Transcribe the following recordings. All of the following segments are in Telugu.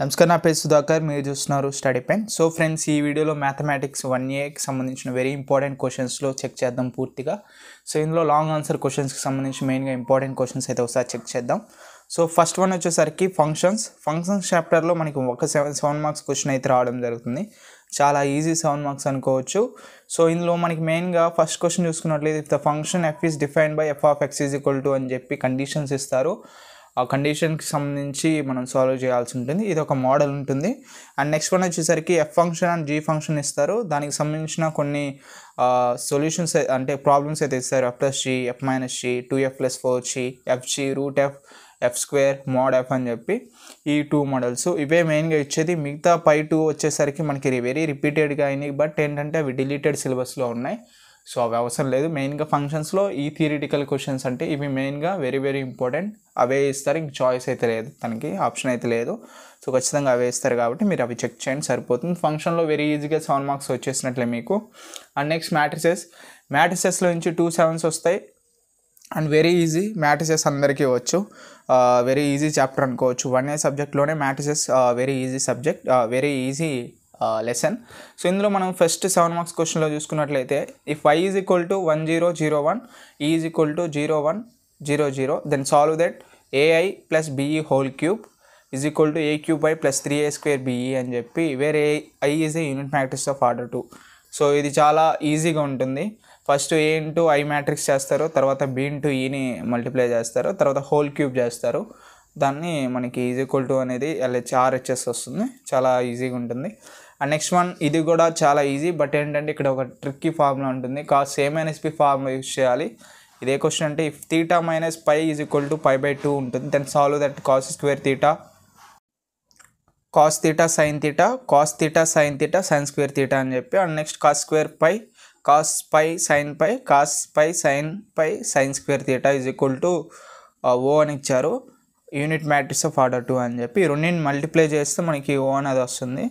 నమస్కారం నా పేరు సుధాకర్ మీరు చూస్తున్నారు స్టడీ పెన్ సో ఫ్రెండ్స్ ఈ వీడియోలో మ్యాథమెటిక్స్ వన్ ఏకి సంబంధించిన వెరీ ఇంపార్టెంట్ క్వశ్చన్స్లో చెక్ చేద్దాం పూర్తిగా సో ఇందులో లాంగ్ ఆన్సర్ క్వశ్చన్స్కి సంబంధించి మెయిన్గా ఇంపార్టెంట్ క్వశ్చన్స్ అయితే ఒకసారి చెక్ చేద్దాం సో ఫస్ట్ వన్ వచ్చేసరికి ఫంక్షన్స్ ఫంక్షన్స్ చాప్టర్లో మనకి ఒక సెవెన్ సెవెన్ మార్క్స్ క్వశ్చన్ అయితే రావడం జరుగుతుంది చాలా ఈజీ సెవెన్ మార్క్స్ అనుకోవచ్చు సో ఇందులో మనకి మెయిన్గా ఫస్ట్ క్వశ్చన్ చూసుకున్నట్లయితే if the function F is define by F of X is equal to అని చెప్పి కండిషన్స్ ఇస్తారు ఆ కండిషన్కి సంబంధించి మనం సాల్వ్ చేయాల్సి ఉంటుంది ఇది ఒక మోడల్ ఉంటుంది అండ్ నెక్స్ట్ వన్ వచ్చేసరికి F function and G function ఇస్తారు దానికి సంబంధించిన కొన్ని సొల్యూషన్స్ అంటే ప్రాబ్లమ్స్ అయితే ఇస్తారు F plus G F minus G two F plus four G F G root F F square mod F అని చెప్పి ఈ టూ మోడల్స్ ఇవే మెయిన్గా ఇచ్చేది మిగతా పై టూ వచ్చేసరికి మనకి వెరీ రిపీటెడ్గా అయినాయి బట్ ఏంటంటే అవి డిలీటెడ్ సిలబస్లో ఉన్నాయి సో అవి అవసరం లేదు మెయిన్గా ఫంక్షన్స్లో ఈ థియరిటికల్ క్వశ్చన్స్ అంటే ఇవి మెయిన్గా వెరీ వెరీ ఇంపార్టెంట్ అవే ఇస్తారు ఇంక చాయిస్ అయితే లేదు తనకి ఆప్షన్ అయితే లేదు సో ఖచ్చితంగా అవే ఇస్తారు కాబట్టి మీరు అవి చెక్ చేయండి సరిపోతుంది ఫంక్షన్లో వెరీ ఈజీగా సెవెన్ మార్క్స్ వచ్చేసినట్లే మీకు అండ్ నెక్స్ట్ మ్యాట్రిసెస్ మ్యాట్రిసెస్లో నుంచి టూ సెవెన్స్ వస్తాయి అండ్ వెరీ ఈజీ మ్యాట్రిసెస్ అందరికీ వచ్చు వెరీ ఈజీ చాప్టర్ అనుకోవచ్చు వన్ ఏ సబ్జెక్ట్లోనే matrices very easy subject very easy lesson so ఇందులో మనం ఫస్ట్ సెవెన్ మార్క్స్ క్వశ్చన్లో చూసుకున్నట్లయితే if Y is equal to one zero zero one is equal to zero one zero zero then solve that A I plus B E whole cube is equal to A cube I plus three A square BE అని చెప్పి వేరే I is a unit matrix of order two so ఇది చాలా ఈజీగా ఉంటుంది first A into I matrix చేస్తారు తర్వాత బి ఇంటూ ఈని మల్టిప్లై చేస్తారు తర్వాత హోల్ క్యూబ్ చేస్తారు దాన్ని మనకి ఈజీ ఈక్వల్ టు అనేది ఆర్హెచ్ఎస్ వస్తుంది చాలా ఈజీగా ఉంటుంది అండ్ నెక్స్ట్ వన్ ఇది కూడా చాలా ఈజీ బట్ ఏంటంటే ఇక్కడ ఒక ట్రిక్కీ ఫార్ములా ఉంటుంది కా సేమ్ ఎన్ఎస్పి ఫార్ములా యూస్ చేయాలి ఇదే క్వశ్చన్ అంటే if theta minus pi is equal to pi by two ఉంటుంది then solve that cos square theta cos theta sin theta cos theta sin theta sin square theta అని చెప్పి and next cos square pi cos pi sin pi cos pi sin pi sin square theta is equal to O అని ఇచ్చారు unit matrix of order two అని చెప్పి ఈ రెండింటిని మల్టిప్లై చేస్తే మనకి ఓ అనేది వస్తుంది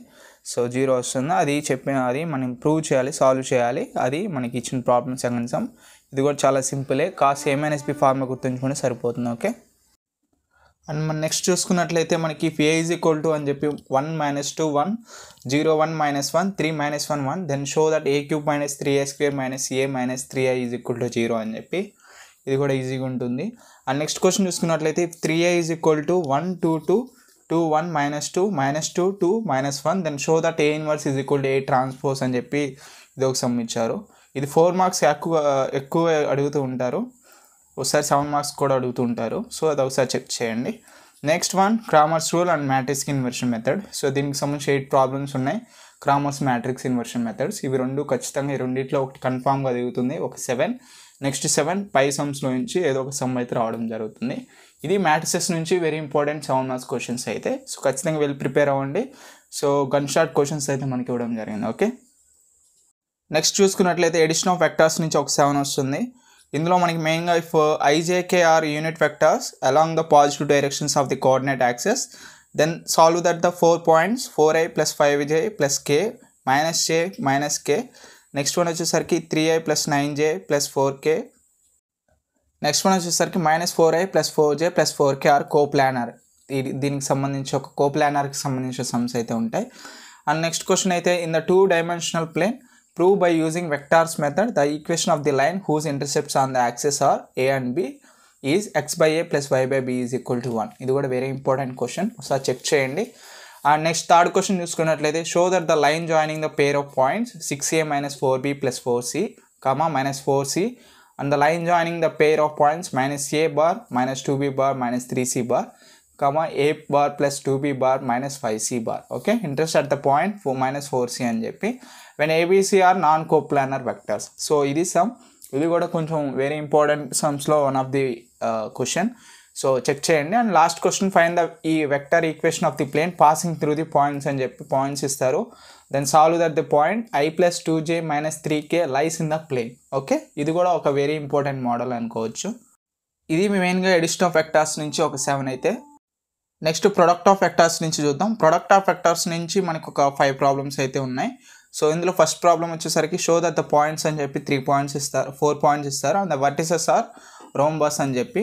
సో జీరో వస్తుంది అది చెప్పిన అది మనం ప్రూవ్ చేయాలి సాల్వ్ చేయాలి అది మనకి ఇచ్చిన ప్రాబ్లమ్స్ సెకండ్ ఇది కూడా చాలా సింపులే కాస్ ఎంఎన్ఎస్పి ఫార్మ్లో గుర్తుంచుకుంటే సరిపోతుంది ఓకే అండ్ మనం నెక్స్ట్ చూసుకున్నట్లయితే మనకి ఫి ఏ ఈక్వల్ టు అని చెప్పి one minus two one zero one minus one three minus one one then show that A cube minus three A square minus A minus three I is equal to zero అని చెప్పి ఇది కూడా ఈజీగా ఉంటుంది అండ్ నెక్స్ట్ క్వశ్చన్ చూసుకున్నట్లయితే three A is equal to one two two two one minus two minus two two minus one then show that A inverse is equal to A transpose అని చెప్పి ఇది ఒక సమ్ ఇచ్చారు ఇది ఫోర్ మార్క్స్ ఎక్కువ ఎక్కువ అడుగుతూ ఉంటారు ఒకసారి సెవెన్ మార్క్స్ కూడా అడుగుతూ ఉంటారు సో అది ఒకసారి చెక్ చేయండి next one Cramer's rule and matrix inversion method so దీనికి సంబంధించి ఎయిట్ ప్రాబ్లమ్స్ ఉన్నాయి క్రామర్స్ మ్యాట్రిక్స్ ఇన్వర్షన్ మెథడ్స్ ఇవి రెండు ఖచ్చితంగా ఈ రెండిట్లో ఒకటి కన్ఫామ్గా దిగుతుంది ఒక సెవెన్ నెక్స్ట్ సెవెన్ పై సమ్స్లో నుంచి ఏదో ఒక సమ్ అయితే రావడం జరుగుతుంది ఇది మ్యాట్రిసెస్ నుంచి very important seven marks questions అయితే సో ఖచ్చితంగా వెళ్ళి ప్రిపేర్ అవ్వండి సో గన్ షాట్ క్వశ్చన్స్ అయితే మనకి ఇవ్వడం జరిగింది ఓకే నెక్స్ట్ చూసుకున్నట్లయితే ఎడిషన్ ఆఫ్ వెక్టార్స్ నుంచి ఒక సెవెన్ వస్తుంది ఇందులో మనకి మెయిన్గా if i j k are unit vectors along the positive directions of the coordinate axes then solve that the four points four i plus five j plus k minus j minus k next one వచ్చేసరికి three i plus nine j plus four k next one వచ్చేసరికి minus four i plus four j plus four k are co coplanar దీనికి సంబంధించి ఒక కో ప్లానర్కి సంబంధించిన సమ్స్ అయితే ఉంటాయి అండ్ నెక్స్ట్ క్వశ్చన్ అయితే in the two dimensional plane prove by using vectors method the equation of the line whose intercepts on the axes are a and b is x by a plus y by b is equal to one ఇది కూడా వెరీ ఇంపార్టెంట్ క్వశ్చన్ ఒకసారి చెక్ చేయండి అండ్ నెక్స్ట్ థర్డ్ క్వశ్చన్ చూసుకున్నట్లయితే show that the line joining the pair of points six a minus four b plus four c comma minus four c and the line joining the pair of points minus a bar minus 2b bar minus 3c bar comma a bar plus 2b bar minus 5c bar okay interest at the point 4 minus 4c and jp. when abc are non coplanar vectors so ఇది సమ్ ఇది a very important important Slow one of the uh, question. So check చేయండి and last question find the ఈ vector equation of the plane passing through the points అని చెప్పి పాయింట్స్ ఇస్తారు then solve that the point i plus two j minus three k lies in the plane okay ఇది కూడా ఒక వెరీ ఇంపార్టెంట్ మోడల్ అనుకోవచ్చు ఇది మెయిన్గా ఎడిషన్ ఆఫ్ ఫ్యాక్టర్స్ నుంచి ఒక సెవెన్ అయితే నెక్స్ట్ ప్రొడక్ట్ ఆఫ్ ఫ్యాక్టర్స్ నుంచి చూద్దాం ప్రొడక్ట్ ఆఫ్ ఫ్యాక్టర్స్ నుంచి మనకు ఒక ఫైవ్ ప్రాబ్లమ్స్ అయితే ఉన్నాయి సో ఇందులో ఫస్ట్ ప్రాబ్లం వచ్చేసరికి షో దట్ ద పాయింట్స్ అని చెప్పి త్రీ పాయింట్స్ ఇస్తారు ఫోర్ పాయింట్స్ ఇస్తారు and the vertices are rhombus అని చెప్పి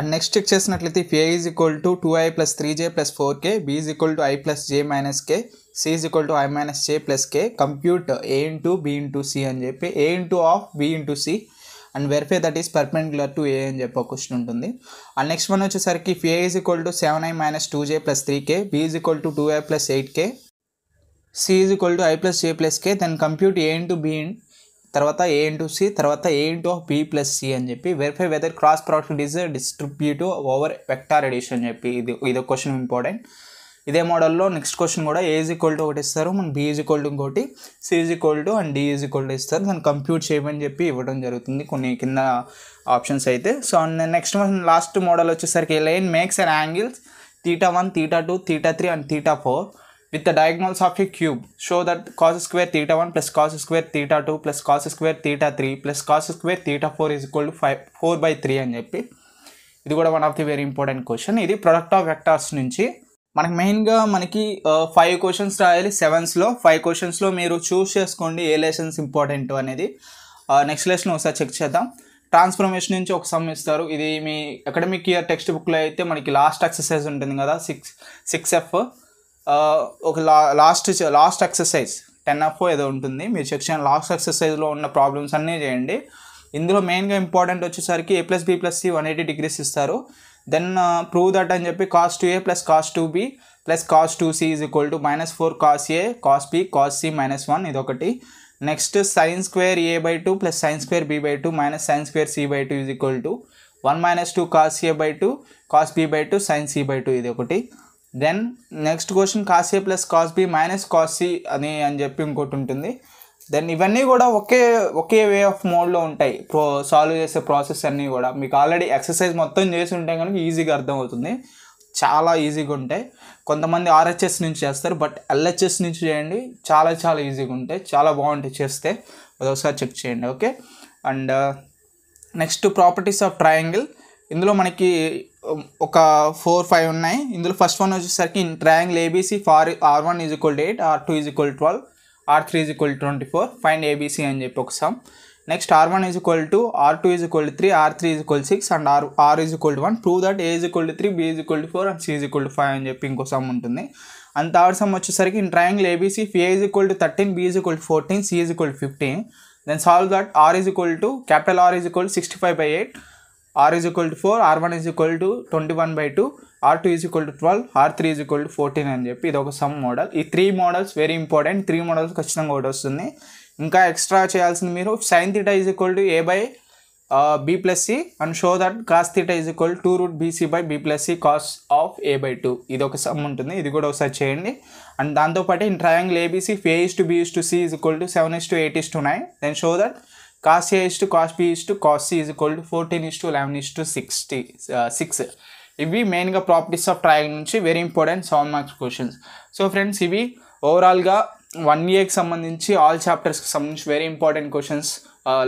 అండ్ నెక్స్ట్ చెక్ చేసినట్లయితే a is equal to two i plus three j plus four k b is equal to i plus j minus k c is equal to i minus j plus k compute a into b into c అని చెప్పి a into of b into c and verify that is perpendicular to a అని చెప్పి ఒక క్వశ్చన్ ఉంటుంది అండ్ నెక్స్ట్ వన్ వచ్చేసరికి a is equal to seven i minus two j plus three k b is equal to two i plus eight k c is equal to i plus j plus k then compute a into b తర్వాత ఏ ఇంటూ సి తర్వాత a into of b plus c అని చెప్పి verify weather cross product is distribute over vector addition అని చెప్పి ఇది ఇది క్వశ్చన్ ఇంపార్టెంట్ ఇదే మోడల్లో నెక్స్ట్ క్వశ్చన్ కూడా ఏజ్ ఈక్వల్ టు ఒకటి ఇస్తారు మనం బి ఈజ్ ఈక్వల్ టు ఇంకోటి c is equal to and d is equal to ఇస్తారు దాన్ని కంప్యూట్ చేయమని చెప్పి ఇవ్వడం జరుగుతుంది కొన్ని కింద ఆప్షన్స్ అయితే so and next last model వచ్చేసరికి line makes and angles theta one theta two theta three and theta four with the diagonals of a cube, show that cos square theta 1 plus cos square theta 2 plus cos square theta 3 plus cos square theta 4 is equal to 5, 4 by 3 అని చెప్పి ఇది కూడా one of the very important question ఇది ప్రొడక్ట్ ఆఫ్ వెక్టార్స్ నుంచి మనకి మెయిన్గా మనకి ఫైవ్ క్వశ్చన్స్ రాయాలి సెవెన్స్లో ఫైవ్ క్వశ్చన్స్లో మీరు చూస్ చేసుకోండి ఏ లెసన్స్ ఇంపార్టెంట్ అనేది నెక్స్ట్ లెసన్ ఒకసారి చెక్ చేద్దాం ట్రాన్స్ఫర్మేషన్ నుంచి ఒక సమ్ ఇస్తారు ఇది మీ అకాడమిక్ ఇయర్ టెక్స్ట్ బుక్లో అయితే మనకి లాస్ట్ ఎక్సర్సైజ్ ఉంటుంది కదా సిక్స్ సిక్స్ ఎఫ్ ఒక లా last last exercise ten up ఏదో ఉంటుంది మీరు చెక్ చేయండి లాస్ట్ ఎక్సర్సైజ్లో ఉన్న ప్రాబ్లమ్స్ అన్నీ చేయండి ఇందులో మెయిన్గా ఇంపార్టెంట్ వచ్చేసరికి a plus b plus c one eighty degrees ఇస్తారు దెన్ ప్రూవ్ దట్ అని చెప్పి cos two a plus cos two b plus cos two c is equal to minus four cos a cos b cos c minus one ఇదొకటి next sine square a by two plus sine square b by two minus sine square c by two is equal to one minus two cos a by two cos b by two sine c by two ఇది ఒకటి then next question cos a plus cos b minus cos c అని అని చెప్పి ఇంకోటి ఉంటుంది దెన్ ఇవన్నీ కూడా ఒకే ఒకే వే ఆఫ్ మోడ్లో ఉంటాయి ప్రో సాల్వ్ చేసే ప్రాసెస్ అన్నీ కూడా మీకు ఆల్రెడీ ఎక్సర్సైజ్ మొత్తం చేసి ఉంటే కనుక ఈజీగా అర్థమవుతుంది చాలా ఈజీగా ఉంటాయి కొంతమంది ఆర్హెచ్ఎస్ నుంచి చేస్తారు బట్ ఎల్హెచ్ఎస్ నుంచి చేయండి చాలా చాలా ఈజీగా ఉంటాయి చాలా బాగుంటాయి చేస్తే అదొకసారి చెక్ చేయండి okay and next properties of triangle ఇందులో మనకి ఒక ఫోర్ ఫైవ్ ఉన్నాయి ఇందులో ఫస్ట్ వన్ వచ్చేసరికి triangle ABC for r one is equal eight r two is equal twelve r three is equal twenty four find ABC అని చెప్పి ఒక sum next r one is equal to r two is equal three r three is equal six and r r is equal one prove that age is equal three b is equal four and c is equal five అని చెప్పి ఇంకో సమ్ ఉంటుంది అండ్ థర్డ్ సమ్ వచ్చేసరికి ట్రయాంగిల్ ఏబీసీ ఫి is equal to thirteen b is equal fourteen c is equal fifteen then solve that r is equal to capital r is equal sixty five by eight r is equal to four r one is equal to twenty one by two r two is equal to twelve r three is equal to fourteen అని చెప్పి ఇది ఒక సమ్ మోడల్ ఈ three models very important three models ఖచ్చితంగా ఒకటి వస్తుంది ఇంకా ఎక్స్ట్రా చేయాల్సింది మీరు sine theta is equal to a by b plus c and show that cos theta is equal to root BC by b plus c cos of a by two ఇది ఒక సమ్ ఉంటుంది ఇది కూడా ఒకసారి చేయండి అండ్ దాంతోపాటు ఇన్ ట్రయాంగిల్ ఏబీసీ ఫే is to b is to c is equal to seven is to eight is to nine then show that cos a is to cos b is to cos c is equal to fourteen is to eleven is to sixty six ఇవి మెయిన్గా ప్రాపర్టీస్ ఆఫ్ ట్రయాంగిల్ నుంచి very important seven marks questions so friends ఇవి ఓవరాల్గా వన్ ఇయర్కి సంబంధించి ఆల్ చాప్టర్స్కి సంబంధించి very important questions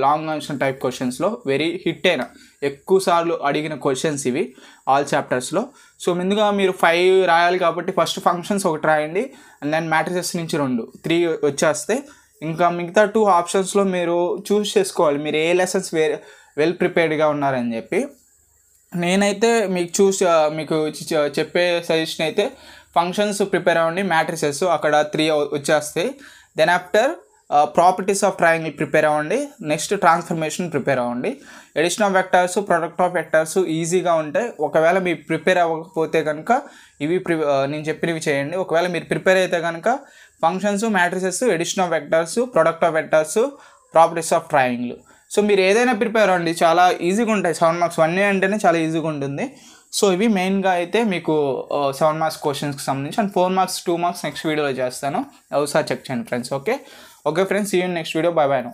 long answer type క్వశ్చన్స్లో వెరీ హిట్ అయిన ఎక్కువ సార్లు అడిగిన క్వశ్చన్స్ ఇవి ఆల్ చాప్టర్స్లో సో ముందుగా మీరు ఫైవ్ రాయాలి కాబట్టి ఫస్ట్ ఫంక్షన్స్ ఒకటి రాయండి అండ్ దెన్ మ్యాట్రిసెస్ నుంచి రెండు త్రీ వచ్చేస్తే ఇంకా మిగతా టూ ఆప్షన్స్లో మీరు చూస్ చేసుకోవాలి మీరు ఏ లెసన్స్ వే వెల్ ప్రిపేర్డ్గా ఉన్నారని చెప్పి నేనైతే మీకు చూసి మీకు చెప్పే సజెషన్ అయితే ఫంక్షన్స్ ప్రిపేర్ అవ్వండి మ్యాట్రిసెస్ అక్కడ త్రీ వచ్చేస్తాయి then after properties of triangle prepare అవ్వండి నెక్స్ట్ ట్రాన్స్ఫర్మేషన్ ప్రిపేర్ అవ్వండి addition of vectors product of vectors ఈజీగా ఉంటాయి ఒకవేళ మీరు ప్రిపేర్ అవ్వకపోతే కనుక ఇవి నేను చెప్పినవి చేయండి ఒకవేళ మీరు ప్రిపేర్ అయితే కనుక functions matrices addition of vectors product of vectors properties of triangle so మీరు ఏదైనా ప్రిపేర్ అండి చాలా ఈజీగా ఉంటాయి సెవెన్ మార్క్స్ వన్ అంటేనే చాలా ఈజీగా ఉంటుంది సో ఇవి మెయిన్గా అయితే మీకు సెవెన్ మార్క్స్ క్వశ్చన్స్కి సంబంధించి and four marks two marks next వీడియోలో చేస్తాను ఒకసారి చెక్ చేయండి friends okay okay friends even next video bye bye